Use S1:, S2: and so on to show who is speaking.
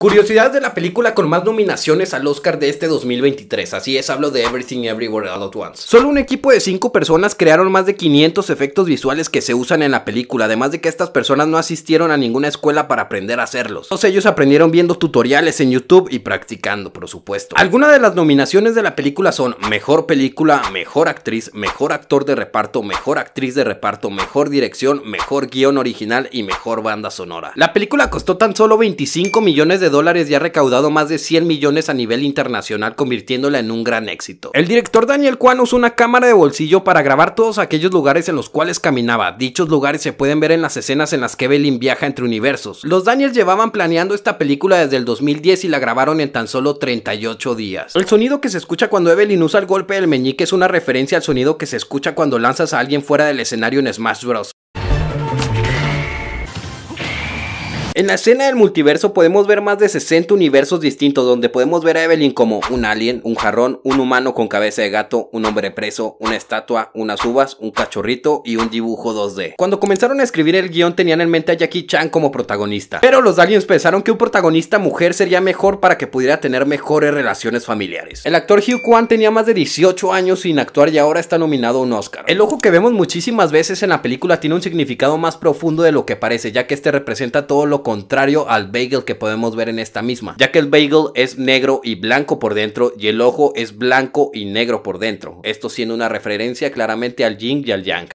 S1: Curiosidades de la película con más nominaciones al Oscar de este 2023, así es, hablo de Everything Everywhere All At Once. Solo un equipo de 5 personas crearon más de 500 efectos visuales que se usan en la película, además de que estas personas no asistieron a ninguna escuela para aprender a hacerlos. Todos ellos aprendieron viendo tutoriales en YouTube y practicando, por supuesto. Algunas de las nominaciones de la película son Mejor Película, Mejor Actriz, Mejor Actor de Reparto, Mejor Actriz de Reparto, Mejor Dirección, Mejor Guión Original y Mejor Banda Sonora. La película costó tan solo 25 millones de dólares y ha recaudado más de 100 millones a nivel internacional, convirtiéndola en un gran éxito. El director Daniel Kwan usó una cámara de bolsillo para grabar todos aquellos lugares en los cuales caminaba. Dichos lugares se pueden ver en las escenas en las que Evelyn viaja entre universos. Los Daniels llevaban planeando esta película desde el 2010 y la grabaron en tan solo 38 días. El sonido que se escucha cuando Evelyn usa el golpe del meñique es una referencia al sonido que se escucha cuando lanzas a alguien fuera del escenario en Smash Bros. En la escena del multiverso podemos ver más de 60 universos distintos donde podemos ver a Evelyn como un alien, un jarrón, un humano con cabeza de gato, un hombre preso, una estatua, unas uvas, un cachorrito y un dibujo 2D. Cuando comenzaron a escribir el guión tenían en mente a Jackie Chan como protagonista, pero los aliens pensaron que un protagonista mujer sería mejor para que pudiera tener mejores relaciones familiares. El actor Hugh Kwan tenía más de 18 años sin actuar y ahora está nominado a un Oscar. El ojo que vemos muchísimas veces en la película tiene un significado más profundo de lo que parece, ya que este representa todo lo contrario al bagel que podemos ver en esta misma, ya que el bagel es negro y blanco por dentro y el ojo es blanco y negro por dentro, esto siendo una referencia claramente al yin y al yang.